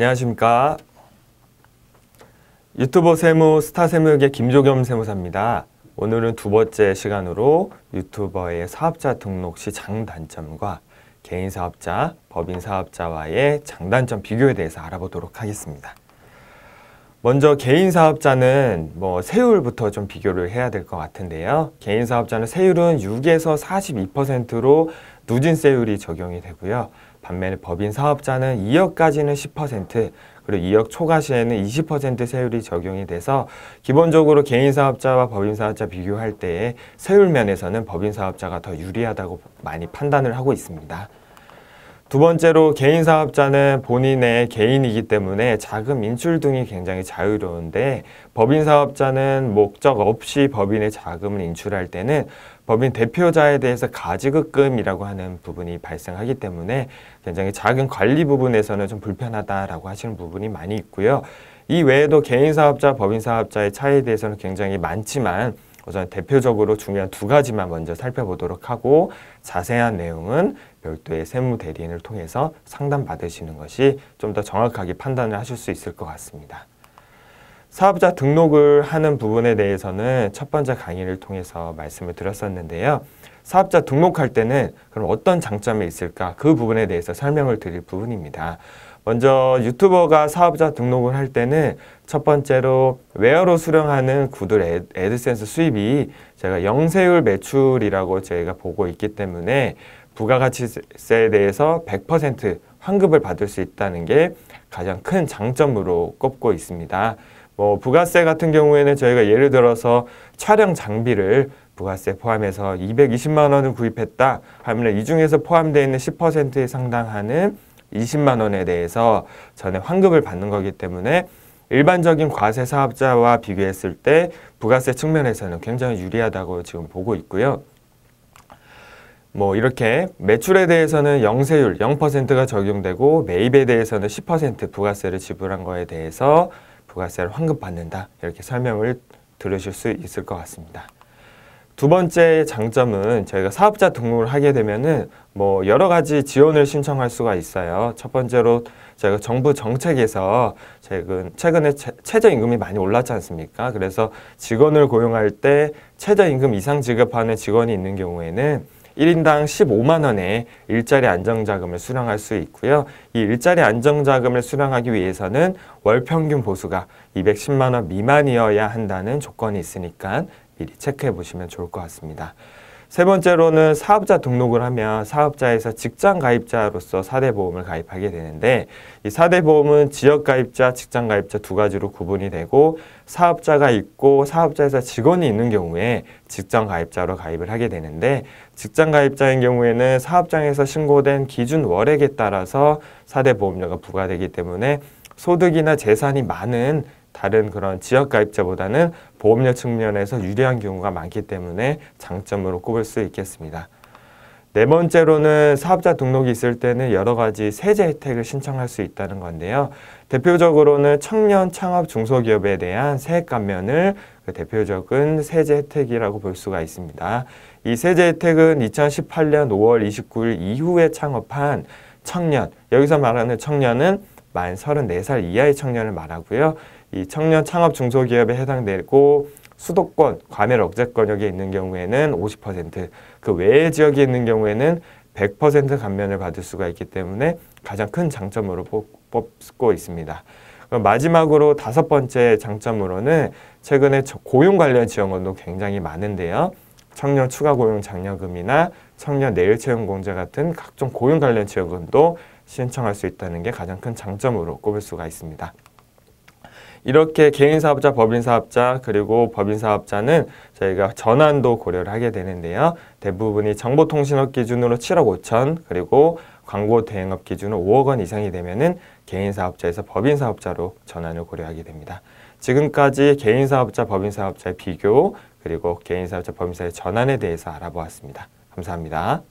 안녕하십니까. 유튜버 세무 스타 세무역의 김조겸 세무사입니다. 오늘은 두 번째 시간으로 유튜버의 사업자 등록 시 장단점과 개인 사업자, 법인 사업자와의 장단점 비교에 대해서 알아보도록 하겠습니다. 먼저 개인 사업자는 뭐 세율부터 좀 비교를 해야 될 것 같은데요. 개인 사업자는 세율은 6에서 42%로 누진세율이 적용이 되고요. 반면에 법인 사업자는 2억까지는 10%, 그리고 2억 초과 시에는 20% 세율이 적용이 돼서 기본적으로 개인 사업자와 법인 사업자 비교할 때에 세율 면에서는 법인 사업자가 더 유리하다고 많이 판단을 하고 있습니다. 두 번째로 개인 사업자는 본인의 개인이기 때문에 자금 인출 등이 굉장히 자유로운데 법인 사업자는 목적 없이 법인의 자금을 인출할 때는 법인 대표자에 대해서 가지급금이라고 하는 부분이 발생하기 때문에 굉장히 자금 관리 부분에서는 좀 불편하다라고 하시는 부분이 많이 있고요. 이 외에도 개인 사업자, 법인 사업자의 차이에 대해서는 굉장히 많지만 우선 대표적으로 중요한 두 가지만 먼저 살펴보도록 하고 자세한 내용은 별도의 세무 대리인을 통해서 상담 받으시는 것이 좀 더 정확하게 판단을 하실 수 있을 것 같습니다. 사업자 등록을 하는 부분에 대해서는 첫 번째 강의를 통해서 말씀을 드렸었는데요. 사업자 등록할 때는 그럼 어떤 장점이 있을까 그 부분에 대해서 설명을 드릴 부분입니다. 먼저 유튜버가 사업자 등록을 할 때는 첫 번째로 웨어로 수령하는 구글 애드센스 수입이 제가 영세율 매출이라고 저희가 보고 있기 때문에 부가가치세에 대해서 100% 환급을 받을 수 있다는 게 가장 큰 장점으로 꼽고 있습니다. 뭐 부가세 같은 경우에는 저희가 예를 들어서 촬영 장비를 부가세 포함해서 220만 원을 구입했다 하면 이 중에서 포함되어 있는 10%에 상당하는 20만 원에 대해서 전에 환급을 받는 거기 때문에 일반적인 과세 사업자와 비교했을 때 부가세 측면에서는 굉장히 유리하다고 지금 보고 있고요. 뭐 이렇게 매출에 대해서는 영세율 0%가 적용되고 매입에 대해서는 10% 부가세를 지불한 거에 대해서 부가세를 환급받는다 이렇게 설명을 들으실 수 있을 것 같습니다. 두 번째 장점은 저희가 사업자 등록을 하게 되면은 뭐 여러 가지 지원을 신청할 수가 있어요. 첫 번째로 저희가 정부 정책에서 최근, 최근에 최저임금이 많이 올랐지 않습니까? 그래서 직원을 고용할 때 최저임금 이상 지급하는 직원이 있는 경우에는 1인당 15만 원의 일자리 안정자금을 수령할 수 있고요. 이 일자리 안정자금을 수령하기 위해서는 월 평균 보수가 210만 원 미만이어야 한다는 조건이 있으니까 미리 체크해 보시면 좋을 것 같습니다. 세 번째로는 사업자 등록을 하면 사업자에서 직장 가입자로서 사대 보험을 가입하게 되는데 이사대 보험은 지역 가입자, 직장 가입자 두 가지로 구분이 되고 사업자가 있고 사업자에서 직원이 있는 경우에 직장 가입자로 가입을 하게 되는데 직장 가입자인 경우에는 사업장에서 신고된 기준 월액에 따라서 사대 보험료가 부과되기 때문에 소득이나 재산이 많은 다른 그런 지역 가입자보다는 보험료 측면에서 유리한 경우가 많기 때문에 장점으로 꼽을 수 있겠습니다. 네 번째로는 사업자 등록이 있을 때는 여러 가지 세제 혜택을 신청할 수 있다는 건데요. 대표적으로는 청년 창업 중소기업에 대한 세액 감면을 그 대표적인 세제 혜택이라고 볼 수가 있습니다. 이 세제 혜택은 2018년 5월 29일 이후에 창업한 청년, 여기서 말하는 청년은 만 34살 이하의 청년을 말하고요. 이 청년 창업 중소기업에 해당되고 수도권, 과밀 억제권역에 있는 경우에는 50%, 그 외의 지역에 있는 경우에는 100% 감면을 받을 수가 있기 때문에 가장 큰 장점으로 뽑고 있습니다. 그럼 마지막으로 다섯 번째 장점으로는 최근에 고용 관련 지원금도 굉장히 많은데요. 청년 추가 고용 장려금이나 청년 내일 채용 공제 같은 각종 고용 관련 지원금도 신청할 수 있다는 게 가장 큰 장점으로 꼽을 수가 있습니다. 이렇게 개인 사업자, 법인 사업자, 그리고 법인 사업자는 저희가 전환도 고려를 하게 되는데요. 대부분이 정보통신업 기준으로 7억 5천, 그리고 광고 대행업 기준으로 5억 원 이상이 되면은 개인 사업자에서 법인 사업자로 전환을 고려하게 됩니다. 지금까지 개인 사업자, 법인 사업자의 비교, 그리고 개인사업자 범인사의 전환에 대해서 알아보았습니다. 감사합니다.